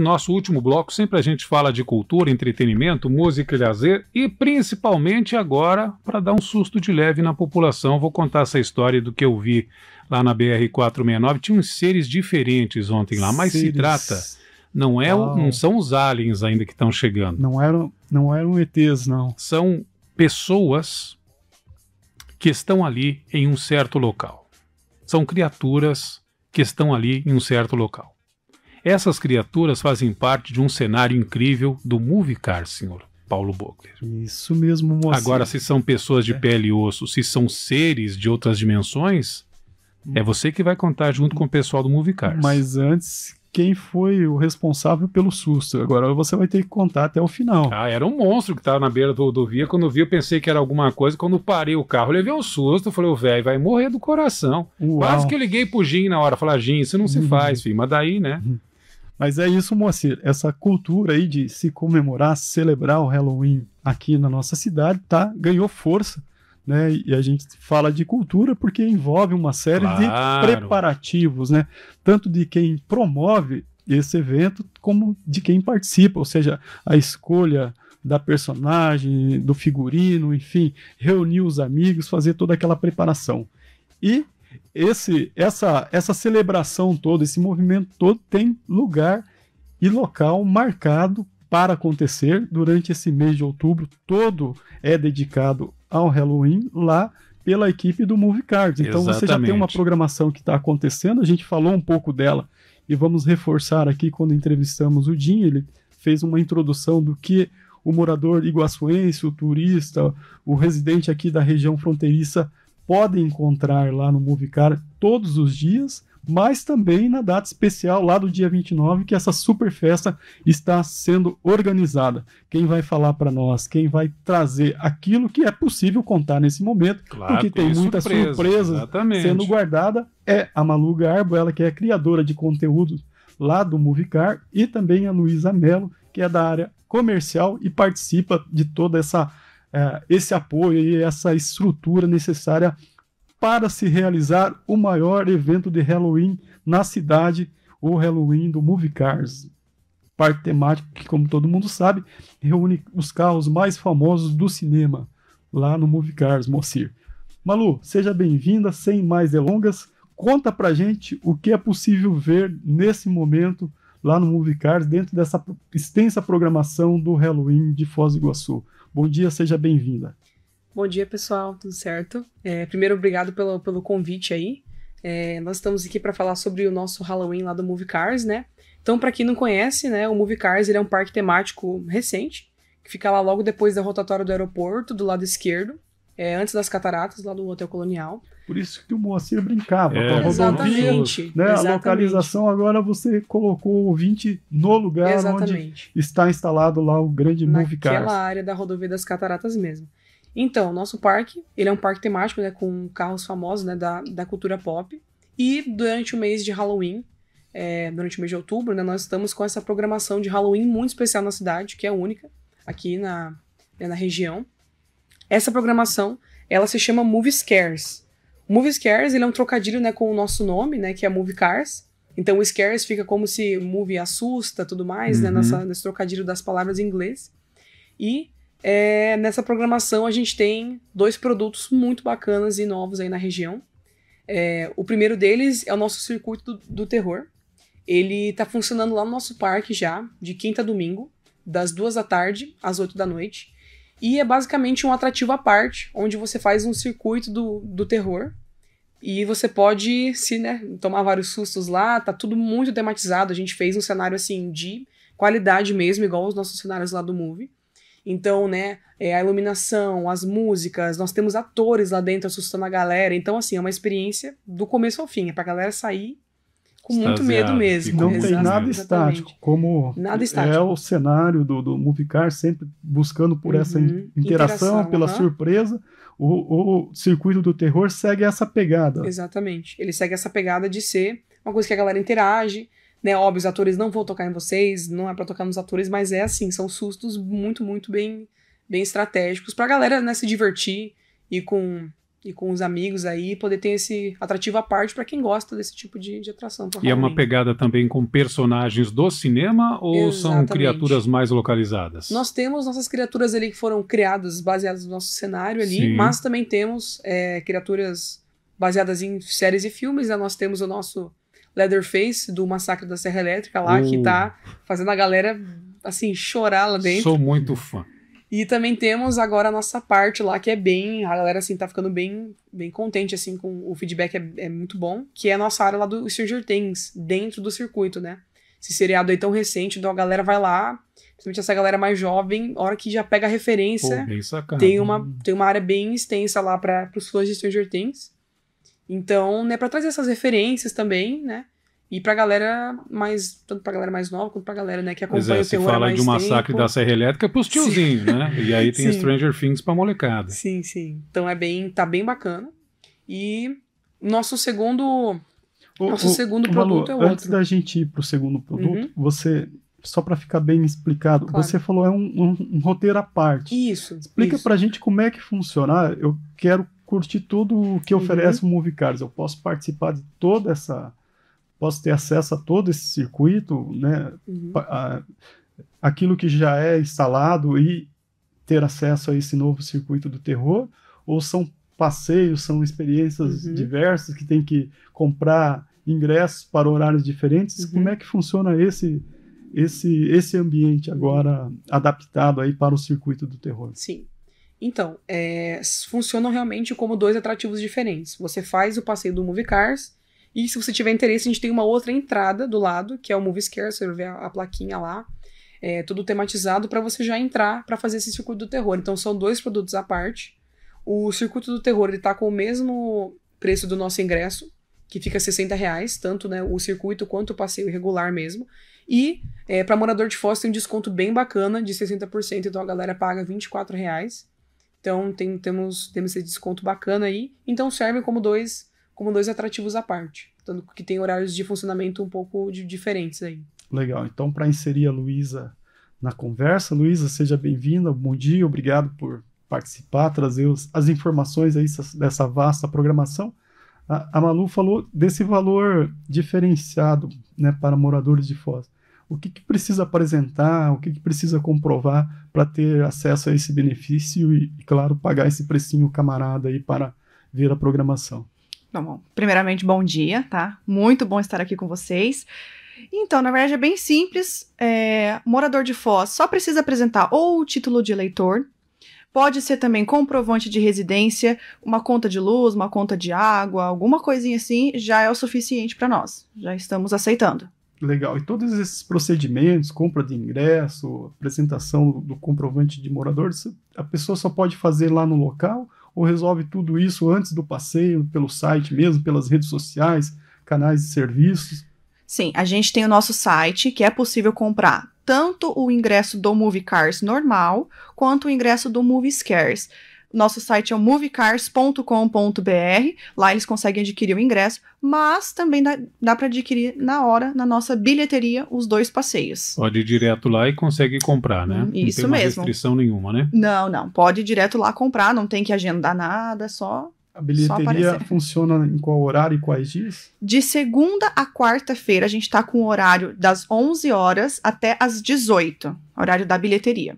Nosso último bloco sempre a gente fala de cultura, entretenimento, música e lazer e principalmente agora para dar um susto de leve na população. Vou contar essa história do que eu vi lá na BR 469. Tinha uns seres diferentes ontem lá, mas seres... se trata não é não são os aliens ainda que estão chegando. Não eram não eram ETs não. São pessoas que estão ali em um certo local. São criaturas que estão ali em um certo local. Essas criaturas fazem parte de um cenário incrível do Movie Car, senhor. Paulo Bogler. Isso mesmo, moço. Agora, se são pessoas de é. pele e osso, se são seres de outras dimensões, hum. é você que vai contar junto com o pessoal do Movie Cars. Mas antes, quem foi o responsável pelo susto? Agora você vai ter que contar até o final. Ah, era um monstro que estava na beira do rodovia. Quando eu vi, eu pensei que era alguma coisa. Quando parei o carro, levei um susto. Falei, o velho vai morrer do coração. Uau. Quase que eu liguei pro Jim na hora. Falei, ah, Jim, isso não se uhum. faz, filho. Mas daí, né? Uhum. Mas é isso, Moacir. Essa cultura aí de se comemorar, celebrar o Halloween aqui na nossa cidade, tá? Ganhou força. Né? E a gente fala de cultura porque envolve uma série claro. de preparativos, né? Tanto de quem promove esse evento como de quem participa, ou seja, a escolha da personagem, do figurino, enfim, reunir os amigos, fazer toda aquela preparação. E esse, essa, essa celebração toda, esse movimento todo tem lugar e local marcado para acontecer durante esse mês de outubro. Todo é dedicado ao Halloween lá pela equipe do Movie Cards. Então Exatamente. você já tem uma programação que está acontecendo. A gente falou um pouco dela e vamos reforçar aqui quando entrevistamos o Jim. Ele fez uma introdução do que o morador iguaçuense, o turista, o residente aqui da região fronteiriça podem encontrar lá no Movicar todos os dias, mas também na data especial lá do dia 29, que essa super festa está sendo organizada. Quem vai falar para nós, quem vai trazer aquilo que é possível contar nesse momento, claro, porque tem, tem muita surpresa, exatamente. sendo guardada, é a Malu Garbo, ela que é criadora de conteúdo lá do Movicar, e também a Luísa Melo, que é da área comercial e participa de toda essa é, esse apoio e essa estrutura necessária para se realizar o maior evento de Halloween na cidade, o Halloween do Movie Cars. parte temática que, como todo mundo sabe, reúne os carros mais famosos do cinema lá no Movie Cars, Mocir. Malu, seja bem-vinda, sem mais delongas. Conta pra gente o que é possível ver nesse momento lá no Movie Cars, dentro dessa extensa programação do Halloween de Foz do Iguaçu. Bom dia, seja bem-vinda. Bom dia, pessoal, tudo certo? É, primeiro, obrigado pelo, pelo convite aí. É, nós estamos aqui para falar sobre o nosso Halloween lá do Movie Cars, né? Então, para quem não conhece, né, o Movie Cars ele é um parque temático recente, que fica lá logo depois da rotatória do aeroporto, do lado esquerdo é, antes das cataratas, lá do Hotel Colonial. Por isso que o Moacir brincava é. com tá né? a rodovia. Exatamente, né? Exatamente. A localização agora você colocou o ouvinte no lugar Exatamente. onde está instalado lá o grande Naquela Naquela área da rodovia das cataratas mesmo. Então, nosso parque, ele é um parque temático, né, com carros famosos, né, da, da cultura pop. E durante o mês de Halloween, é, durante o mês de outubro, né, nós estamos com essa programação de Halloween muito especial na cidade, que é única aqui na, né, na região. Essa programação, ela se chama Movie Scares. Movie Scares, ele é um trocadilho, né, com o nosso nome, né, que é Movie Cars. Então, o Scares fica como se movie assusta, tudo mais, né, uhum. né, nessa, nesse trocadilho das palavras em inglês. E é, nessa programação a gente tem dois produtos muito bacanas e novos aí na região. É, o primeiro deles é o nosso circuito do, do terror. Ele está funcionando lá no nosso parque já, de quinta a domingo, das duas da tarde às oito da noite. E é basicamente um atrativo à parte, onde você faz um circuito do, do terror. E você pode se, né, tomar vários sustos lá, tá tudo muito tematizado. A gente fez um cenário assim de qualidade mesmo, igual os nossos cenários lá do movie. Então, né, é, a iluminação, as músicas, nós temos atores lá dentro assustando a galera. Então, assim, é uma experiência do começo ao fim, é pra galera sair com muito medo mesmo. Não tem nada estático, como nada estático. é o cenário do, do Movicar, sempre buscando por uhum. essa interação, interação, pela uhum. surpresa. O, o circuito do terror segue essa pegada. Exatamente. Ele segue essa pegada de ser uma coisa que a galera interage, né? Óbvio, os atores não vão tocar em vocês, não é para tocar nos atores, mas é assim, são sustos muito, muito bem, bem estratégicos pra galera né, se divertir e com e com os amigos aí, poder ter esse atrativo à parte para quem gosta desse tipo de, de atração. E é uma pegada também com personagens do cinema ou Exatamente. são criaturas mais localizadas? Nós temos nossas criaturas ali que foram criadas baseadas no nosso cenário ali, Sim. mas também temos é, criaturas baseadas em séries e filmes. Né? Nós temos o nosso Leatherface do Massacre da Serra Elétrica lá, uh. que tá fazendo a galera assim chorar lá dentro. Sou muito fã. E também temos agora a nossa parte lá, que é bem. A galera, assim, tá ficando bem, bem contente, assim, com o feedback é, é muito bom, que é a nossa área lá do Stranger Things, dentro do circuito, né? Esse seriado aí tão recente, então a galera vai lá, principalmente essa galera mais jovem, hora que já pega a referência. Pô, tem, uma, tem uma área bem extensa lá para os fãs de Stranger Things. Então, né, para trazer essas referências também, né? E pra galera mais, tanto pra galera mais nova quanto pra galera, né, que acompanha é, o terror fala mais de um massacre da Serra Elétrica pros tiozinhos, né? E aí tem Stranger Things pra molecada. Sim, sim. Então é bem, tá bem bacana. E nosso segundo o, nosso o, segundo o produto Malu, é outro. Antes da gente ir pro segundo produto, uhum. você só para ficar bem explicado, claro. você falou é um, um, um, roteiro à parte. Isso. Explica para pra gente como é que funciona. Ah, eu quero curtir tudo o que uhum. oferece o Movie Eu posso participar de toda essa posso ter acesso a todo esse circuito, né? Uhum. A, aquilo que já é instalado e ter acesso a esse novo circuito do terror, ou são passeios, são experiências uhum. diversas que tem que comprar ingressos para horários diferentes. Uhum. Como é que funciona esse esse esse ambiente agora adaptado aí para o circuito do terror? Sim. Então, é, funcionam realmente como dois atrativos diferentes. Você faz o passeio do Movie Cars e se você tiver interesse, a gente tem uma outra entrada do lado, que é o Movie Scare, você vê a, a plaquinha lá. É, tudo tematizado para você já entrar para fazer esse circuito do terror. Então são dois produtos à parte. O circuito do terror ele tá com o mesmo preço do nosso ingresso, que fica 60 reais, tanto né, o circuito quanto o passeio regular mesmo. E é, para morador de Foz tem um desconto bem bacana de 60%, então a galera paga 24 reais. Então tem, temos, temos esse desconto bacana aí. Então serve como dois como dois atrativos à parte. Tanto que tem horários de funcionamento um pouco de, diferentes aí. Legal. Então, para inserir a Luísa na conversa, Luísa, seja bem-vinda. Bom dia, obrigado por participar, trazer os, as informações aí dessa vasta programação. A, a Malu falou desse valor diferenciado né, para moradores de Foz. O que, que precisa apresentar, o que, que precisa comprovar para ter acesso a esse benefício e, e, claro, pagar esse precinho camarada aí para ver a programação? Bom, bom, primeiramente, bom dia, tá? Muito bom estar aqui com vocês. Então, na verdade, é bem simples. É, morador de Foz só precisa apresentar ou o título de eleitor, pode ser também comprovante de residência, uma conta de luz, uma conta de água, alguma coisinha assim, já é o suficiente para nós. Já estamos aceitando. Legal. E todos esses procedimentos, compra de ingresso, apresentação do comprovante de morador, a pessoa só pode fazer lá no local ou resolve tudo isso antes do passeio, pelo site mesmo, pelas redes sociais, canais de serviços? Sim, a gente tem o nosso site que é possível comprar tanto o ingresso do Movie Cars normal quanto o ingresso do Movie Scares. Nosso site é o moviecars.com.br. Lá eles conseguem adquirir o ingresso, mas também dá, dá para adquirir na hora, na nossa bilheteria, os dois passeios. Pode ir direto lá e consegue comprar, né? Hum, isso mesmo. Não tem restrição nenhuma, né? Não, não. Pode ir direto lá comprar, não tem que agendar nada, É só a bilheteria funciona em qual horário e quais dias? De segunda a quarta-feira, a gente está com o horário das 11 horas até as 18, horário da bilheteria.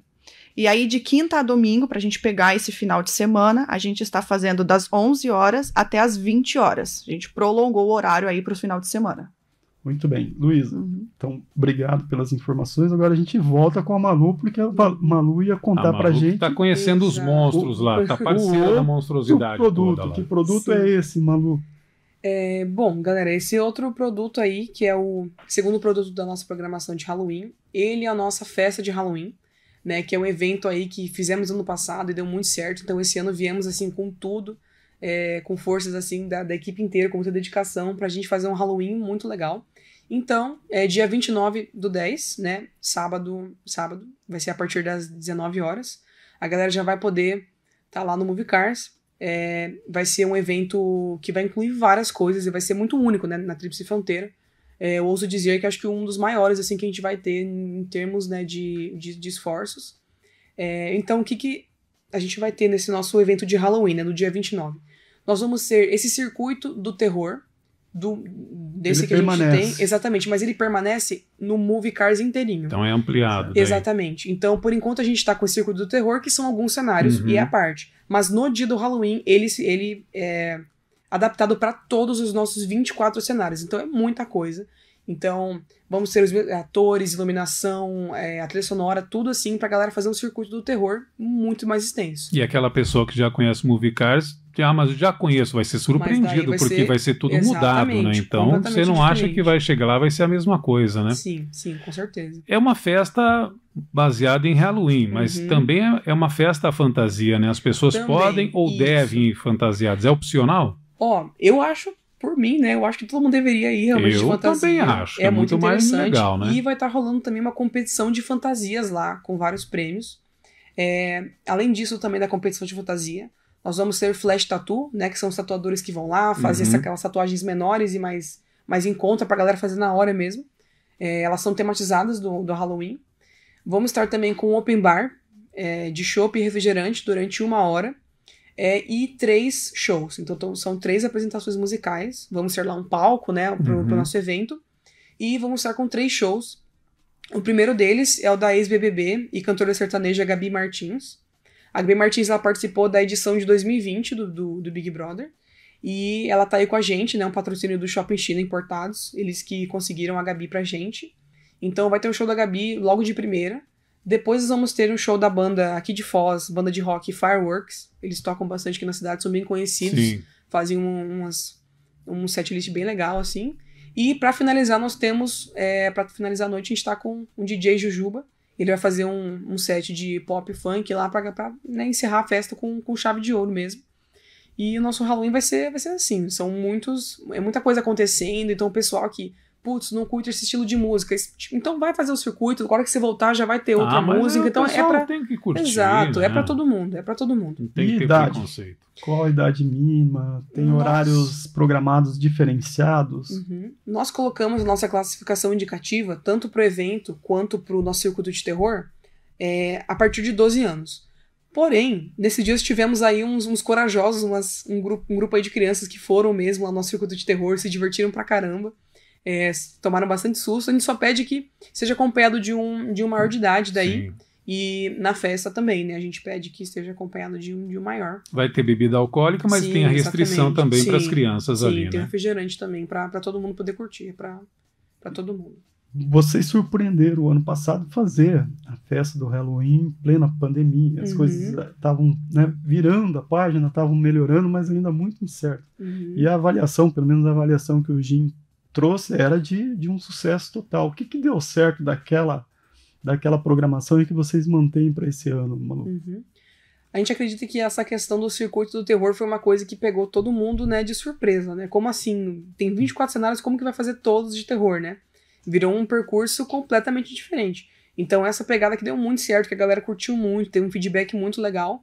E aí, de quinta a domingo, para a gente pegar esse final de semana, a gente está fazendo das 11 horas até as 20 horas. A gente prolongou o horário aí para o final de semana. Muito bem, Luísa. Uhum. Então, obrigado pelas informações. Agora a gente volta com a Malu, porque a Malu ia contar para a Malu pra gente. Está conhecendo os monstros lá, está parecendo a monstruosidade. Produto, que produto é Sim. é esse, Malu? É, bom, galera, esse outro produto aí, que é o segundo produto da nossa programação de Halloween, ele é a nossa festa de Halloween né? Que é um evento aí que fizemos ano passado e deu muito certo. Então esse ano viemos assim com tudo, é, com forças assim da, da, equipe inteira, com muita dedicação para a gente fazer um Halloween muito legal. Então, é dia 29 do 10, né? Sábado, sábado, vai ser a partir das 19 horas. A galera já vai poder estar tá lá no Movie Cars. É, vai ser um evento que vai incluir várias coisas e vai ser muito único, né? Na Tríplice Fronteira é, eu ouso dizer que acho que um dos maiores assim que a gente vai ter em termos né, de, de, de esforços. É, então, o que, que a gente vai ter nesse nosso evento de Halloween, né, no dia 29? Nós vamos ter esse circuito do terror, do, desse ele que permanece. a gente tem. Exatamente, mas ele permanece no Movie Cars inteirinho. Então é ampliado. Daí. Né? Exatamente. Então, por enquanto, a gente está com o circuito do terror, que são alguns cenários uhum. e é a parte. Mas no dia do Halloween, ele, ele é, adaptado para todos os nossos 24 cenários. Então é muita coisa. Então, vamos ter os eh, atores, iluminação, é, a trilha sonora, tudo assim, pra galera fazer um circuito do terror muito mais extenso. E aquela pessoa que já conhece Movie Cars, ah, mas já conheço, vai ser surpreendido, vai porque ser... vai ser tudo Exatamente, mudado, né? Então, você não diferente. acha que vai chegar lá, vai ser a mesma coisa, né? Sim, sim, com certeza. É uma festa baseada em Halloween, mas uhum. também é, é uma festa fantasia, né? As pessoas também, podem ou isso. devem ir fantasiadas, é opcional? Ó, eu acho, por mim, né? Eu acho que todo mundo deveria ir realmente eu de fantasia. Eu também acho. É, é muito, muito mais legal, né? E vai estar tá rolando também uma competição de fantasias lá, com vários prêmios. É, além disso, também da competição de fantasia, nós vamos ter Flash Tattoo, né? Que são os tatuadores que vão lá fazer uhum. aquelas tatuagens menores e mais, mais em conta pra galera fazer na hora mesmo. É, elas são tematizadas do, do Halloween. Vamos estar também com um open bar é, de chopp e refrigerante durante uma hora. É, e três shows. Então, então são três apresentações musicais. Vamos ter lá um palco, né, pro, uhum. pro nosso evento. E vamos estar com três shows. O primeiro deles é o da ex-BBB e cantora sertaneja Gabi Martins. A Gabi Martins ela participou da edição de 2020 do, do, do Big Brother. E ela tá aí com a gente, né? Um patrocínio do Shopping China Importados. Eles que conseguiram a Gabi pra gente. Então vai ter um show da Gabi logo de primeira. Depois vamos ter o show da banda aqui de Foz, banda de rock Fireworks. Eles tocam bastante aqui na cidade, são bem conhecidos. Sim. Fazem um, umas, um setlist bem legal, assim. E para finalizar, nós temos. É, para finalizar a noite, a gente tá com um DJ Jujuba. Ele vai fazer um, um set de pop funk lá pra, pra né, encerrar a festa com, com chave de ouro mesmo. E o nosso Halloween vai ser, vai ser assim. São muitos. É muita coisa acontecendo. Então o pessoal que putz, não curte esse estilo de música. Tipo, então vai fazer o circuito, agora que você voltar já vai ter ah, outra ah, música. É, então é para tem que curtir. Exato, é né? é para todo mundo, é para todo mundo. tem que ter idade? preconceito. Qual a idade mínima? Tem Nossa. horários programados diferenciados? Uhum. Nós colocamos nossa classificação indicativa tanto para o evento quanto para o nosso circuito de terror é, a partir de 12 anos. Porém, nesses dias tivemos aí uns, uns corajosos, umas, um, grupo, um grupo aí de crianças que foram mesmo ao nosso circuito de terror, se divertiram pra caramba é, tomaram bastante susto. A gente só pede que seja acompanhado de um, de um maior de idade daí. Sim. E na festa também, né? A gente pede que esteja acompanhado de um, de um maior. Vai ter bebida alcoólica, mas Sim, tem a restrição exatamente. também para as crianças Sim, ali. Tem né? refrigerante também, para todo mundo poder curtir, para todo mundo. Vocês surpreenderam o ano passado fazer a festa do Halloween em plena pandemia. As uhum. coisas estavam eh, né, virando a página, estavam melhorando, mas ainda muito incerto. Uhum. E a avaliação, pelo menos a avaliação que o Jim trouxe era de, de um sucesso total. O que, que deu certo daquela, daquela programação e que vocês mantêm para esse ano, Manu? Uhum. A gente acredita que essa questão do circuito do terror foi uma coisa que pegou todo mundo né, de surpresa, né? Como assim? Tem 24 cenários, como que vai fazer todos de terror, né? Virou um percurso completamente diferente. Então, essa pegada que deu muito certo, que a galera curtiu muito, teve um feedback muito legal.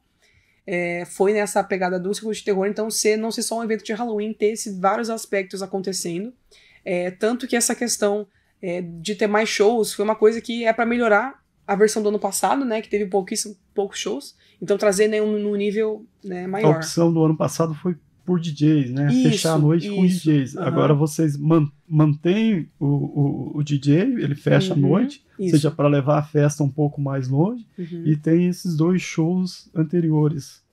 É, foi nessa pegada do circuito de terror, então ser, não ser só um evento de Halloween, ter esses vários aspectos acontecendo. É, tanto que essa questão é, de ter mais shows foi uma coisa que é para melhorar a versão do ano passado, né? Que teve pouquíssimo, poucos shows. Então trazer né, um, um nível né, maior. A opção do ano passado foi por DJs, né? Isso, Fechar a noite isso. com DJs. Uhum. Agora vocês man, mantêm o, o, o, DJ, ele fecha uhum. a noite, isso. seja para levar a festa um pouco mais longe, uhum. e tem esses dois shows anteriores.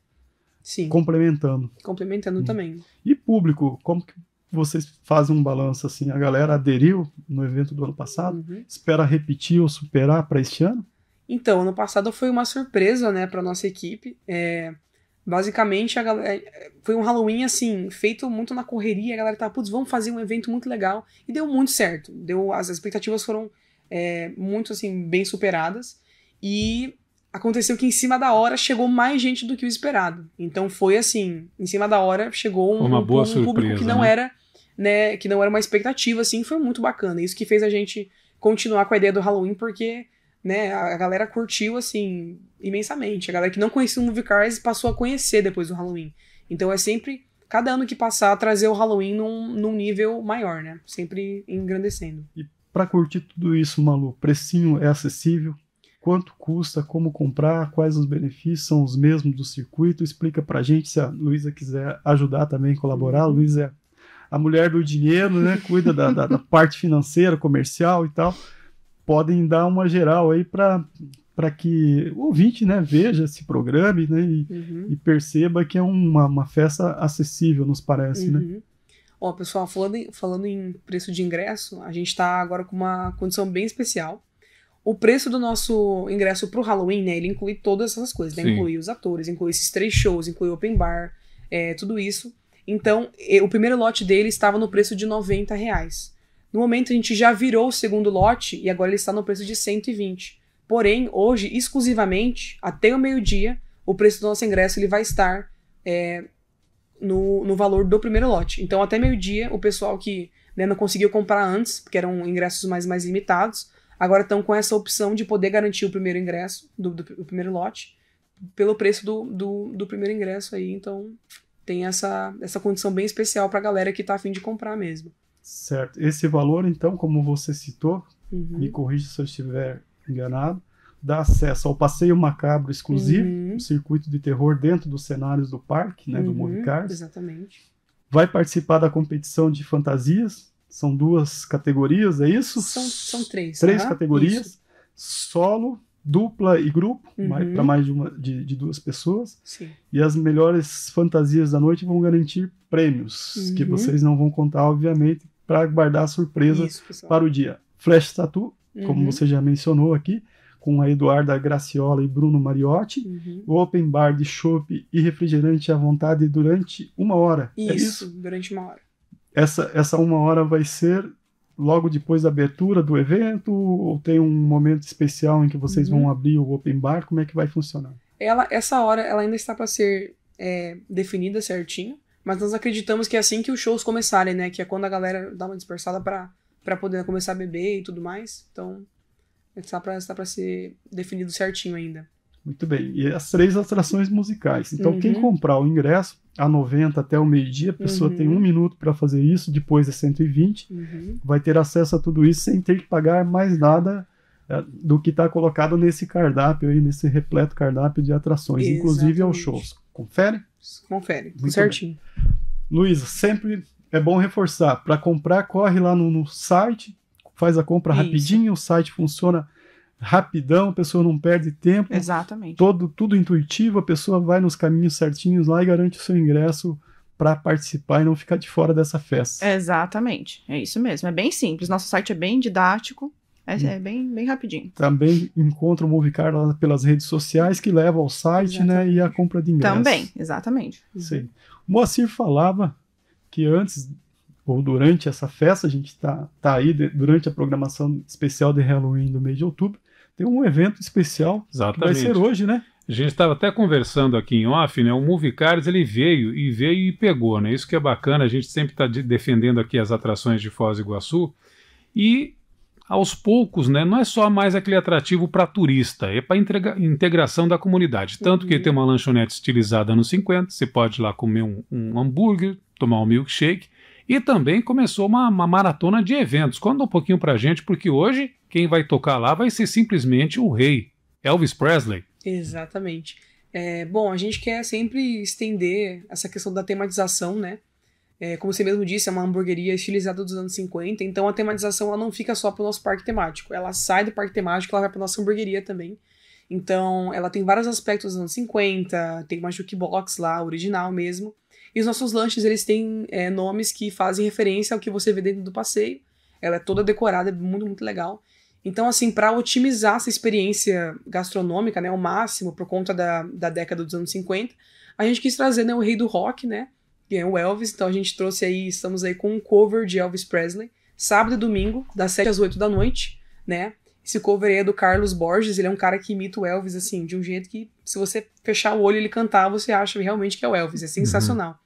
Sim. Complementando. Complementando uhum. também. E público, como que vocês fazem um balanço assim? A galera aderiu no evento do ano passado? Uhum. Espera repetir ou superar para este ano? Então, ano passado foi uma surpresa, né, para nossa equipe. É, basicamente, galera, é, foi um Halloween assim feito muito na correria. A galera tá, putz, vamos fazer um evento muito legal e deu muito certo. Deu, as expectativas foram é, muito assim bem superadas e Aconteceu que em cima da hora chegou mais gente do que o esperado. Então foi assim, em cima da hora chegou um, um, um surpresa, público que não né? era, né, que não era uma expectativa assim, foi muito bacana. Isso que fez a gente continuar com a ideia do Halloween porque, né, a galera curtiu assim imensamente. A galera que não conhecia o Movie Cars passou a conhecer depois do Halloween. Então é sempre cada ano que passar trazer o Halloween num, num nível maior, né? Sempre engrandecendo. E para curtir tudo isso, Malu, precinho é acessível, quanto custa, como comprar, quais os benefícios são os mesmos do circuito. Explica para a gente se a Luísa quiser ajudar também, colaborar. A uhum. Luísa é a mulher do dinheiro, né? Cuida da, da, da, parte financeira, comercial e tal. Podem dar uma geral aí para que o ouvinte né, veja esse programa né, e, uhum. e perceba que é uma, uma festa acessível, nos parece, né? uhum. né? Ó, pessoal, falando em, falando em preço de ingresso, a gente está agora com uma condição bem especial o preço do nosso ingresso pro Halloween, né? Ele inclui todas essas coisas, né? Sim. Inclui os atores, inclui esses três shows, inclui open bar, é, tudo isso. Então, o primeiro lote dele estava no preço de 90 reais. No momento, a gente já virou o segundo lote e agora ele está no preço de 120. Porém, hoje, exclusivamente, até o meio-dia, o preço do nosso ingresso ele vai estar é, no, no valor do primeiro lote. Então, até meio-dia, o pessoal que né, não conseguiu comprar antes, porque eram ingressos mais, mais limitados, Agora estão com essa opção de poder garantir o primeiro ingresso, do, do o primeiro lote, pelo preço do, do, do, primeiro ingresso aí. Então tem essa, essa condição bem especial para a galera que está afim de comprar mesmo. Certo. Esse valor, então, como você citou, uhum. me corrija se eu estiver enganado, dá acesso ao passeio macabro exclusivo, uhum. um circuito de terror dentro dos cenários do parque, né, uhum. do Movie Cars. Exatamente. Vai participar da competição de fantasias, são duas categorias, é isso? São, são três. Três uhum, categorias: isso. solo, dupla e grupo, uhum. para mais de, uma, de, de duas pessoas. Sim. E as melhores fantasias da noite vão garantir prêmios, uhum. que vocês não vão contar, obviamente, para guardar surpresas surpresa para o dia. Flash Tattoo, uhum. como você já mencionou aqui, com a Eduarda Graciola e Bruno Mariotti. Uhum. Open bar de chopp e refrigerante à vontade durante uma hora. É isso, é isso? durante uma hora essa, essa uma hora vai ser logo depois da abertura do evento ou tem um momento especial em que vocês uhum. vão abrir o open bar? Como é que vai funcionar? Ela, essa hora ela ainda está para ser é, definida certinho, mas nós acreditamos que é assim que os shows começarem, né? Que é quando a galera dá uma dispersada para poder começar a beber e tudo mais. Então, está para está para ser definido certinho ainda. Muito bem. E as três atrações musicais. Então, uhum. quem comprar o ingresso a 90 até o meio-dia, a pessoa uhum. tem um uhum. minuto para fazer isso, depois é 120, uhum. vai ter acesso a tudo isso sem ter que pagar mais nada é, do que está colocado nesse cardápio aí, nesse repleto cardápio de atrações, Exatamente. inclusive aos shows. Confere? Confere, Muito certinho. Bem. Luísa, sempre é bom reforçar, para comprar, corre lá no, no site, faz a compra isso. rapidinho, o site funciona rapidão, a pessoa não perde tempo. Exatamente. Todo, tudo intuitivo, a pessoa vai nos caminhos certinhos lá e garante o seu ingresso para participar e não ficar de fora dessa festa. Exatamente, é isso mesmo. É bem simples. Nosso site é bem didático, é, hum. é bem, bem rapidinho. Também encontra o Movicar lá pelas redes sociais que leva ao site né, e a compra de ingressos. Também, exatamente. Sim. O Moacir falava que antes ou durante essa festa, a gente está tá aí de, durante a programação especial de Halloween do mês de outubro, tem um evento especial Exatamente. que vai ser hoje, né? A gente estava até conversando aqui em off, né? O Movie Cards, ele veio e veio e pegou, né? Isso que é bacana, a gente sempre está de defendendo aqui as atrações de Foz do Iguaçu. E aos poucos, né, não é só mais aquele atrativo para turista, é para integração da comunidade. Tanto uhum. que tem uma lanchonete estilizada nos 50, você pode ir lá comer um, um hambúrguer, tomar um milkshake e também começou uma, uma maratona de eventos. Conta um pouquinho a gente, porque hoje quem vai tocar lá vai ser simplesmente o rei, Elvis Presley. Exatamente. É, bom, a gente quer sempre estender essa questão da tematização, né? É, como você mesmo disse, é uma hamburgueria estilizada dos anos 50, então a tematização ela não fica só para o nosso parque temático, ela sai do parque temático ela vai para nossa hamburgueria também. Então ela tem vários aspectos dos anos 50, tem uma jukebox lá, original mesmo, e os nossos lanches, eles têm é, nomes que fazem referência ao que você vê dentro do passeio. Ela é toda decorada, é muito, muito legal. Então, assim, para otimizar essa experiência gastronômica, né, ao máximo, por conta da, da década dos anos 50, a gente quis trazer, né, o rei do rock, né, que é o Elvis. Então a gente trouxe aí, estamos aí com um cover de Elvis Presley, sábado e domingo, das 7 às 8 da noite, né. Esse cover aí é do Carlos Borges, ele é um cara que imita o Elvis, assim, de um jeito que, se você fechar o olho e ele cantar, você acha realmente que é o Elvis, é uhum. sensacional. Uhum.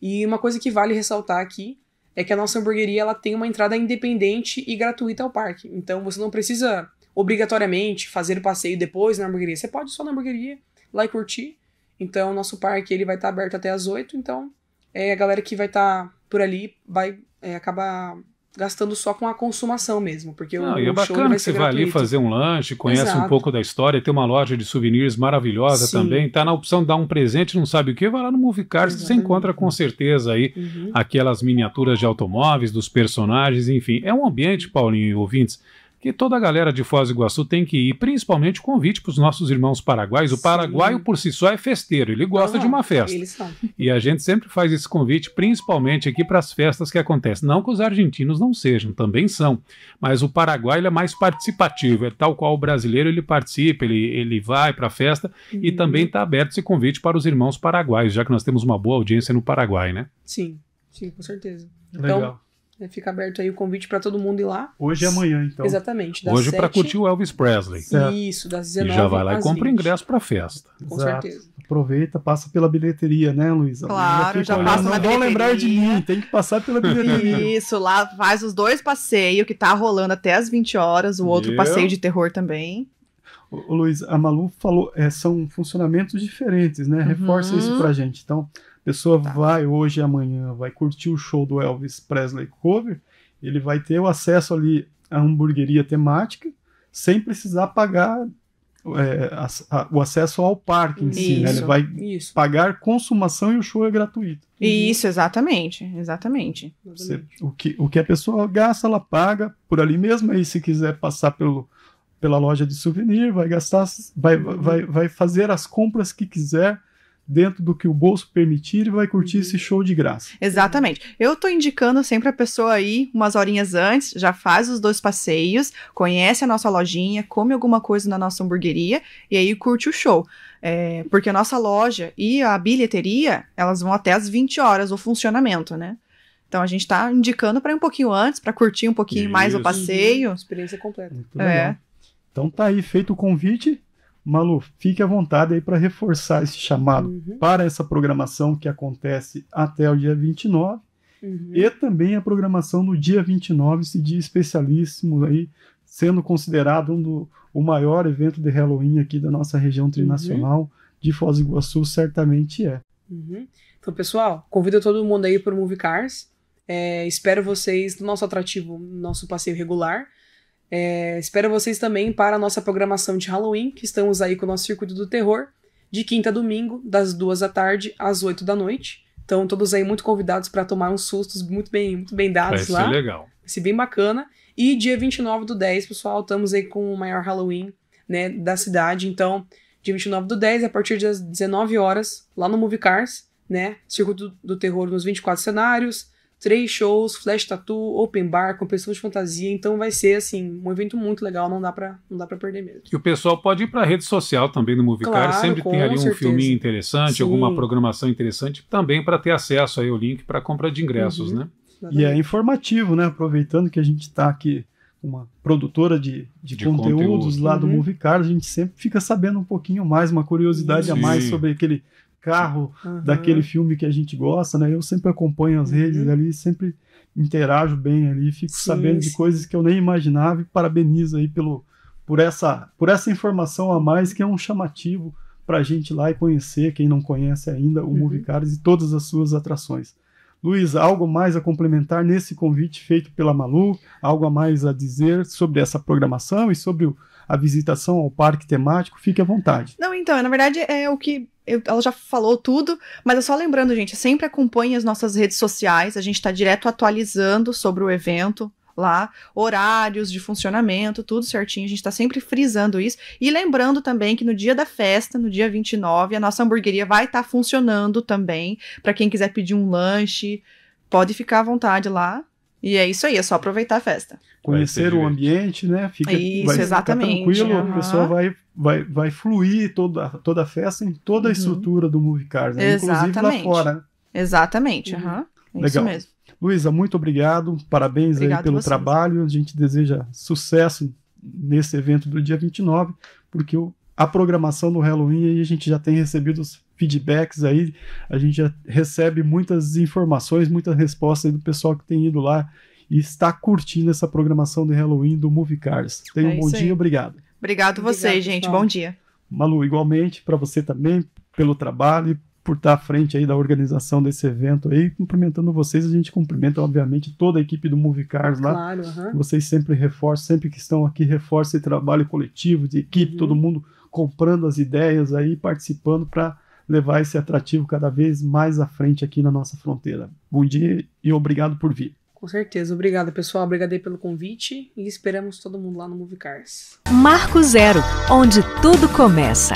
E uma coisa que vale ressaltar aqui é que a nossa hamburgueria ela tem uma entrada independente e gratuita ao parque. Então você não precisa obrigatoriamente fazer o passeio depois na hamburgueria. Você pode só na hamburgueria lá e curtir. Então o nosso parque ele vai estar tá aberto até as 8, então é a galera que vai estar tá por ali vai é, acabar gastando só com a consumação mesmo, porque não, o, e é bacana vai que você gratuito. vai ali fazer um lanche, conhece Exato. um pouco da história, tem uma loja de souvenirs maravilhosa Sim. também, tá na opção de dar um presente, não sabe o que, vai lá no Movie Cars que você encontra com certeza aí uhum. aquelas miniaturas de automóveis, dos personagens, enfim, é um ambiente, Paulinho e ouvintes, que toda a galera de Foz do Iguaçu tem que ir, principalmente o convite para os nossos irmãos paraguaios. Sim. O paraguaio por si só é festeiro, ele gosta de uma festa. E a gente sempre faz esse convite, principalmente aqui para as festas que acontecem. Não que os argentinos não sejam, também são, mas o paraguaio é mais participativo, é tal qual o brasileiro, ele participa, ele, ele vai para a festa uhum. e também está aberto esse convite para os irmãos paraguaios, já que nós temos uma boa audiência no Paraguai, né? Sim, sim, com certeza. Então, Legal. Né? Fica aberto aí o convite para todo mundo ir lá. Hoje e é amanhã, então. Exatamente. Hoje para curtir o Elvis Presley. É. Isso, das 19 E já vai lá e compra 20. ingresso para festa. Com Exato. certeza. Aproveita, passa pela bilheteria, né, Luísa? Claro, já, na passa Não lembrar de mim, tem que passar pela bilheteria. Isso, lá faz os dois passeios que tá rolando até as 20 horas, o outro passeio de terror também. Luiz, a Malu falou, é, são funcionamentos diferentes, né? Uhum. Reforça uhum. isso pra gente. Então, pessoa tá. vai hoje e amanhã, vai curtir o show do Elvis Presley Cover, ele vai ter o acesso ali à hamburgueria temática, sem precisar pagar é, a, a, o acesso ao parque em isso, si, né? Ele vai isso. pagar consumação e o show é gratuito. Isso, exatamente, exatamente. Você, o, que, o que a pessoa gasta, ela paga por ali mesmo, aí se quiser passar pelo, pela loja de souvenir, vai gastar, vai, vai, vai fazer as compras que quiser, dentro do que o bolso permitir e vai curtir uhum. esse show de graça. Exatamente. Eu estou indicando sempre a pessoa aí umas horinhas antes, já faz os dois passeios, conhece a nossa lojinha, come alguma coisa na nossa hamburgueria e aí curte o show. É, porque a nossa loja e a bilheteria, elas vão até as 20 horas o funcionamento, né? Então a gente está indicando para ir um pouquinho antes, para curtir um pouquinho Isso. mais o passeio. Uhum. Experiência completa. Muito é. Legal. Então tá aí feito o convite. Malu, fique à vontade aí para reforçar esse chamado uhum. para essa programação que acontece até o dia 29 uhum. e também a programação no dia 29, esse dia especialíssimo aí, sendo considerado um do, o maior evento de Halloween aqui da nossa região uhum. trinacional uhum. de Foz do Iguaçu, certamente é. Uhum. Então, pessoal, convido todo mundo aí para o Movie Cars. É, espero vocês no nosso atrativo, no nosso passeio regular. É, espero vocês também para a nossa programação de Halloween, que estamos aí com o nosso Circuito do Terror, de quinta a domingo, das duas da tarde às oito da noite. Então, todos aí muito convidados para tomar uns sustos muito bem, muito bem dados Vai lá. Vai ser legal. Vai ser bem bacana. E dia 29 do 10, pessoal, estamos aí com o maior Halloween né, da cidade. Então, dia 29 do 10, a partir das 19 horas, lá no Movie Cars, né? Circuito do Terror nos 24 cenários, três shows, flash tattoo, open bar, com pessoas de fantasia. Então vai ser, assim, um evento muito legal, não dá para não dá para perder mesmo. E o pessoal pode ir a rede social também do Movicar, claro, sempre tem ali um certeza. filminho interessante, Sim. alguma programação interessante, também para ter acesso aí ao link para compra de ingressos, uhum. né? E é informativo, né? Aproveitando que a gente está aqui uma produtora de, de, de conteúdos conteúdo. lá do uhum. a gente sempre fica sabendo um pouquinho mais, uma curiosidade Sim. a mais sobre aquele carro uhum. daquele filme que a gente gosta, né? Eu sempre acompanho as uhum. redes ali, sempre interajo bem ali, fico sim, sabendo sim. de coisas que eu nem imaginava e parabenizo aí pelo por essa por essa informação a mais que é um chamativo para a gente lá e conhecer quem não conhece ainda o uhum. Movicares e todas as suas atrações. Luiz, algo mais a complementar nesse convite feito pela Malu? Algo a mais a dizer sobre essa programação e sobre o, a visitação ao parque temático? Fique à vontade. Não, então, na verdade é o que eu, ela já falou tudo, mas é só lembrando, gente, sempre acompanhe as nossas redes sociais, a gente está direto atualizando sobre o evento lá, horários de funcionamento, tudo certinho, a gente está sempre frisando isso. E lembrando também que no dia da festa, no dia 29, a nossa hamburgueria vai estar tá funcionando também, para quem quiser pedir um lanche, pode ficar à vontade lá. E é isso aí, é só aproveitar a festa. Conhecer o ambiente, né? Fica, isso, vai exatamente. Ficar tranquilo, uhum. a pessoa vai vai, vai fluir toda, toda a festa em toda a uhum. estrutura do Movie Cars, né? inclusive lá fora. Exatamente, uhum. uhum. Legal. isso mesmo. Luísa, muito obrigado, parabéns obrigado aí pelo você. trabalho, a gente deseja sucesso nesse evento do dia 29, porque o, a programação do Halloween a gente já tem recebido os feedbacks aí, a gente já recebe muitas informações, muitas respostas do pessoal que tem ido lá e está curtindo essa programação de Halloween do Movie Cars. Tenha é um bom dia, obrigado. Obrigado vocês, gente. Pessoal. Bom dia. Malu, igualmente para você também pelo trabalho e por estar tá à frente aí da organização desse evento aí, cumprimentando vocês, a gente cumprimenta obviamente toda a equipe do Movie Cars lá. Claro, Vocês sempre reforçam, sempre que estão aqui, reforçam esse trabalho coletivo de equipe, uhum. todo mundo comprando as ideias aí, participando para levar esse atrativo cada vez mais à frente aqui na nossa fronteira. Bom dia e obrigado por vir. Com certeza. Obrigada, pessoal. Obrigada pelo convite e esperamos todo mundo lá no Movie Cars. Marco Zero, onde tudo começa.